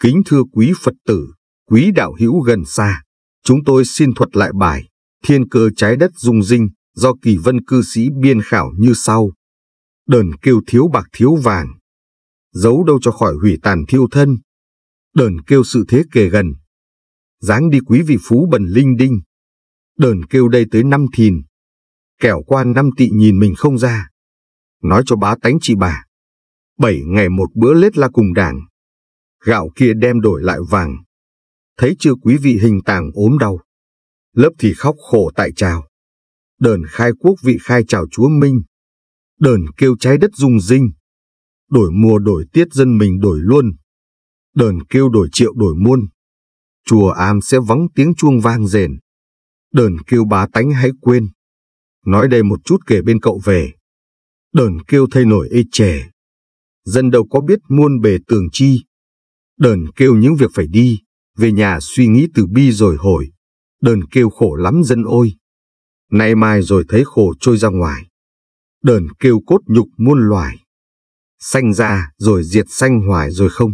Kính thưa quý Phật tử, quý đạo hữu gần xa, chúng tôi xin thuật lại bài Thiên cơ trái đất dung dinh do kỳ vân cư sĩ biên khảo như sau. Đờn kêu thiếu bạc thiếu vàng, giấu đâu cho khỏi hủy tàn thiêu thân. Đờn kêu sự thế kề gần, dáng đi quý vị phú bần linh đinh, đờn kêu đây tới năm thìn. Kẻo qua năm tị nhìn mình không ra. Nói cho bá tánh chị bà. Bảy ngày một bữa lết la cùng đảng. Gạo kia đem đổi lại vàng. Thấy chưa quý vị hình tàng ốm đau. Lớp thì khóc khổ tại trào. Đờn khai quốc vị khai chào chúa Minh. Đờn kêu trái đất rung rinh. Đổi mùa đổi tiết dân mình đổi luôn. Đờn kêu đổi triệu đổi muôn. Chùa am sẽ vắng tiếng chuông vang rền Đờn kêu bá tánh hãy quên. Nói đây một chút kể bên cậu về. Đờn kêu thay nổi ê trẻ Dân đâu có biết muôn bề tường chi. Đờn kêu những việc phải đi, về nhà suy nghĩ từ bi rồi hồi. Đờn kêu khổ lắm dân ôi. Nay mai rồi thấy khổ trôi ra ngoài. Đờn kêu cốt nhục muôn loài. Xanh ra rồi diệt xanh hoài rồi không.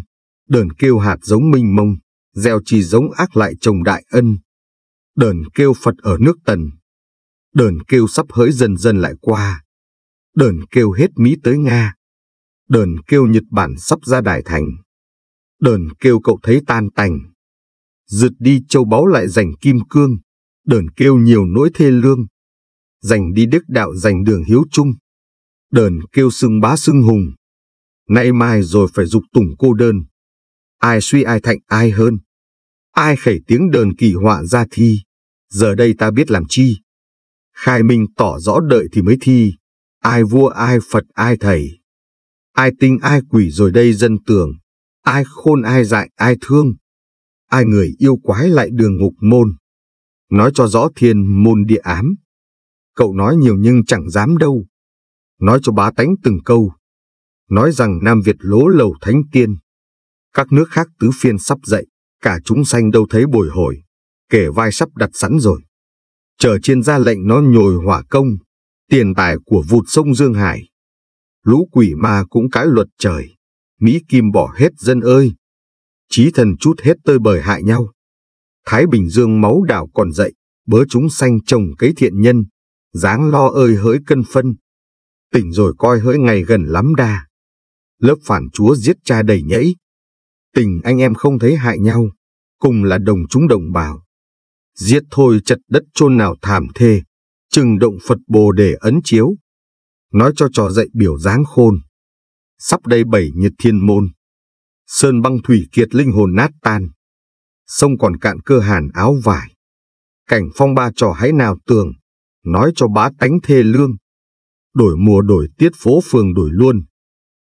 Đờn kêu hạt giống minh mông, gieo chỉ giống ác lại trồng đại ân đờn kêu Phật ở nước Tần, đờn kêu sắp hỡi dần dần lại qua, đờn kêu hết Mỹ tới Nga, đờn kêu Nhật Bản sắp ra Đại Thành, đờn kêu cậu thấy tan tành, rượt đi châu báu lại giành kim cương, đờn kêu nhiều nỗi thê lương, giành đi đức đạo giành đường hiếu trung, đờn kêu xưng bá xưng hùng, nay mai rồi phải dục tùng cô đơn, ai suy ai thạnh ai hơn. Ai khẩy tiếng đờn kỳ họa ra thi, giờ đây ta biết làm chi. Khai minh tỏ rõ đợi thì mới thi, ai vua ai Phật ai thầy. Ai tinh ai quỷ rồi đây dân tường, ai khôn ai dại ai thương. Ai người yêu quái lại đường ngục môn. Nói cho rõ thiên môn địa ám. Cậu nói nhiều nhưng chẳng dám đâu. Nói cho bá tánh từng câu. Nói rằng Nam Việt lố lầu thánh tiên. Các nước khác tứ phiên sắp dậy cả chúng sanh đâu thấy bồi hồi, kể vai sắp đặt sẵn rồi. Chờ chiên ra lệnh nó nhồi hỏa công, tiền tài của vụt sông Dương Hải. Lũ quỷ ma cũng cái luật trời, Mỹ Kim bỏ hết dân ơi. Chí thần chút hết tơi bời hại nhau. Thái Bình Dương máu đảo còn dậy, bớ chúng sanh trồng cấy thiện nhân, dáng lo ơi hỡi cân phân. Tỉnh rồi coi hỡi ngày gần lắm đa. Lớp phản chúa giết cha đầy nhẫy, tình anh em không thấy hại nhau, cùng là đồng chúng đồng bào. Giết thôi chật đất chôn nào thảm thê, chừng động Phật Bồ để ấn chiếu. Nói cho trò dạy biểu dáng khôn. Sắp đây bảy nhiệt thiên môn. Sơn băng thủy kiệt linh hồn nát tan. Sông còn cạn cơ hàn áo vải. Cảnh phong ba trò hãy nào tường. Nói cho bá tánh thê lương. Đổi mùa đổi tiết phố phường đổi luôn.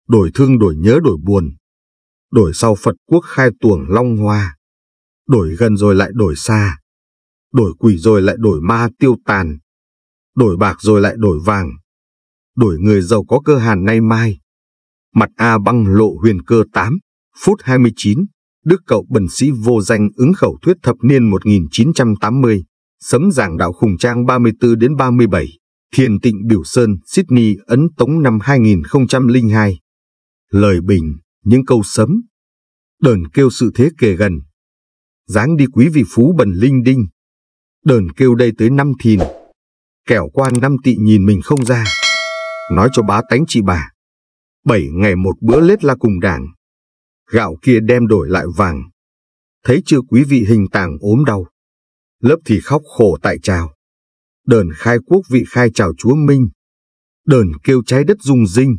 Đổi thương đổi nhớ đổi buồn đổi sau Phật quốc khai tuồng long hoa, đổi gần rồi lại đổi xa, đổi quỷ rồi lại đổi ma tiêu tàn, đổi bạc rồi lại đổi vàng, đổi người giàu có cơ hàn nay mai. Mặt A băng lộ huyền cơ 8, phút 29, Đức Cậu Bần Sĩ Vô Danh ứng khẩu thuyết thập niên 1980, sấm giảng đạo khùng trang 34 đến 37, Thiền Tịnh Biểu Sơn, Sydney, Ấn Tống năm 2002. Lời bình những câu sấm, đờn kêu sự thế kề gần. Dáng đi quý vị phú bần linh đinh, đờn kêu đây tới năm thìn, kẻo quan năm tị nhìn mình không ra. Nói cho bá tánh chị bà, bảy ngày một bữa lết la cùng đảng, gạo kia đem đổi lại vàng. Thấy chưa quý vị hình tàng ốm đau, lớp thì khóc khổ tại trào. Đờn khai quốc vị khai trào chúa Minh, đờn kêu trái đất rung rinh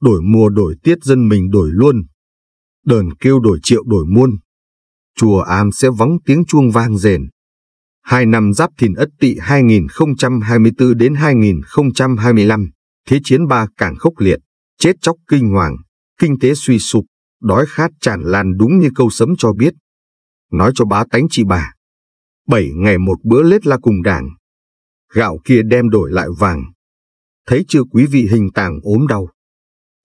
đổi mùa đổi tiết dân mình đổi luôn. Đờn kêu đổi triệu đổi muôn. Chùa Am sẽ vắng tiếng chuông vang rền. Hai năm giáp thìn ất tỵ 2024 đến 2025, thế chiến ba càng khốc liệt, chết chóc kinh hoàng, kinh tế suy sụp, đói khát tràn lan đúng như câu sấm cho biết. Nói cho bá tánh chị bà. Bảy ngày một bữa lết la cùng đảng. Gạo kia đem đổi lại vàng. Thấy chưa quý vị hình tàng ốm đau,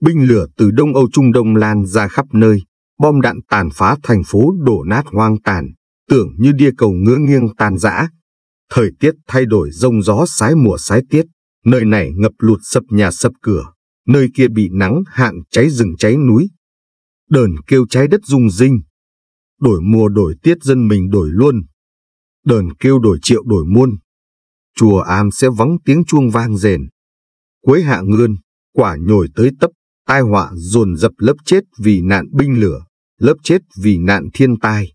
Binh lửa từ Đông Âu Trung Đông lan ra khắp nơi, bom đạn tàn phá thành phố đổ nát hoang tàn, tưởng như đia cầu ngứa nghiêng tan rã. Thời tiết thay đổi rông gió sái mùa sái tiết, nơi này ngập lụt sập nhà sập cửa, nơi kia bị nắng hạn cháy rừng cháy núi. Đờn kêu trái đất rung rinh. Đổi mùa đổi tiết dân mình đổi luôn. Đờn kêu đổi triệu đổi muôn. Chùa am sẽ vắng tiếng chuông vang rền. Quế hạ ngươn, quả nhồi tới tấp tai họa dồn dập lớp chết vì nạn binh lửa, lớp chết vì nạn thiên tai.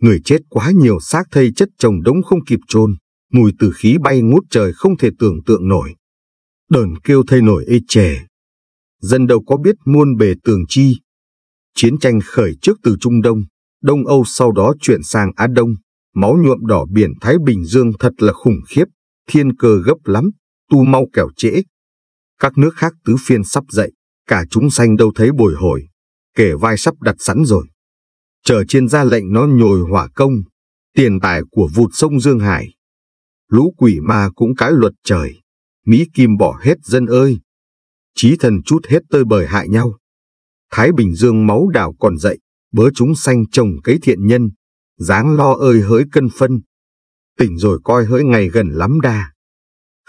Người chết quá nhiều xác thây chất chồng đống không kịp chôn, mùi tử khí bay ngút trời không thể tưởng tượng nổi. Đờn kêu thây nổi ê chề. Dân đâu có biết muôn bề tường chi. Chiến tranh khởi trước từ Trung Đông, Đông Âu sau đó chuyển sang Á Đông. Máu nhuộm đỏ biển Thái Bình Dương thật là khủng khiếp, thiên cơ gấp lắm, tu mau kẻo trễ. Các nước khác tứ phiên sắp dậy, cả chúng sanh đâu thấy bồi hồi, kể vai sắp đặt sẵn rồi. Chờ trên ra lệnh nó nhồi hỏa công, tiền tài của vụt sông Dương Hải. Lũ quỷ ma cũng cái luật trời, Mỹ Kim bỏ hết dân ơi. Chí thần chút hết tơi bời hại nhau. Thái Bình Dương máu đảo còn dậy, bớ chúng sanh trồng cấy thiện nhân, dáng lo ơi hỡi cân phân. Tỉnh rồi coi hỡi ngày gần lắm đa.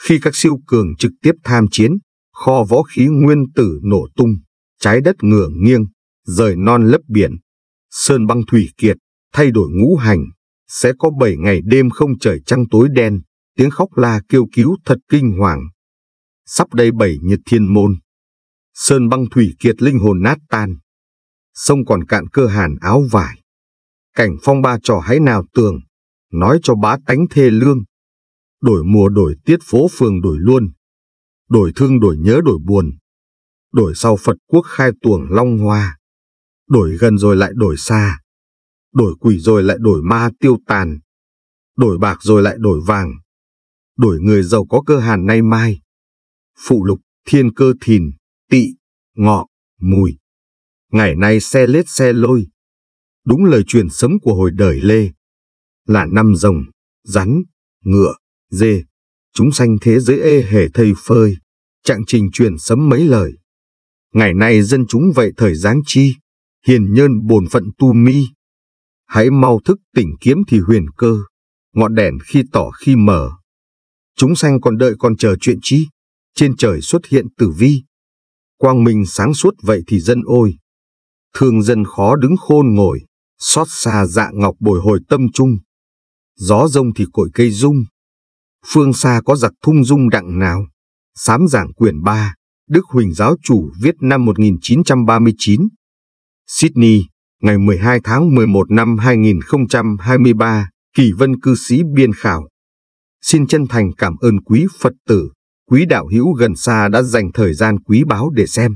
Khi các siêu cường trực tiếp tham chiến, kho võ khí nguyên tử nổ tung, trái đất ngửa nghiêng, rời non lấp biển, sơn băng thủy kiệt, thay đổi ngũ hành, sẽ có bảy ngày đêm không trời trăng tối đen, tiếng khóc la kêu cứu thật kinh hoàng. Sắp đây bảy nhiệt thiên môn, sơn băng thủy kiệt linh hồn nát tan, sông còn cạn cơ hàn áo vải. Cảnh phong ba trò hãy nào tường, nói cho bá tánh thê lương. Đổi mùa đổi tiết phố phường đổi luôn, đổi thương đổi nhớ đổi buồn, đổi sau Phật quốc khai tuồng long hoa, đổi gần rồi lại đổi xa, đổi quỷ rồi lại đổi ma tiêu tàn, đổi bạc rồi lại đổi vàng, đổi người giàu có cơ hàn nay mai, phụ lục thiên cơ thìn, tị, ngọ, mùi. Ngày nay xe lết xe lôi, đúng lời truyền sấm của hồi đời Lê, là năm rồng, rắn, ngựa, dê chúng sanh thế giới ê hề thầy phơi, trạng trình truyền sấm mấy lời. Ngày nay dân chúng vậy thời giáng chi, hiền nhân bổn phận tu mi. Hãy mau thức tỉnh kiếm thì huyền cơ, ngọn đèn khi tỏ khi mở. Chúng sanh còn đợi còn chờ chuyện chi, trên trời xuất hiện tử vi. Quang minh sáng suốt vậy thì dân ôi. Thương dân khó đứng khôn ngồi, xót xa dạ ngọc bồi hồi tâm trung. Gió rông thì cội cây rung, Phương xa có giặc thung dung đặng nào. Sám giảng quyển 3, Đức Huỳnh Giáo chủ viết năm 1939. Sydney, ngày 12 tháng 11 năm 2023, Kỳ Vân cư sĩ biên khảo. Xin chân thành cảm ơn quý Phật tử, quý đạo hữu gần xa đã dành thời gian quý báu để xem.